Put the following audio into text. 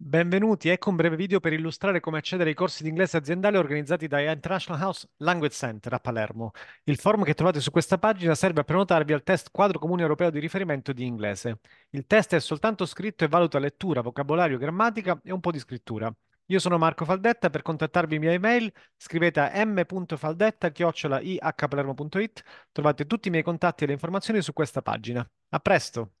Benvenuti, ecco un breve video per illustrare come accedere ai corsi di inglese aziendale organizzati da International House Language Center a Palermo. Il form che trovate su questa pagina serve a prenotarvi al test quadro comune europeo di riferimento di inglese. Il test è soltanto scritto e valuta lettura, vocabolario, grammatica e un po' di scrittura. Io sono Marco Faldetta, per contattarvi via email scrivete a m.faldetta-ihpalermo.it, trovate tutti i miei contatti e le informazioni su questa pagina. A presto!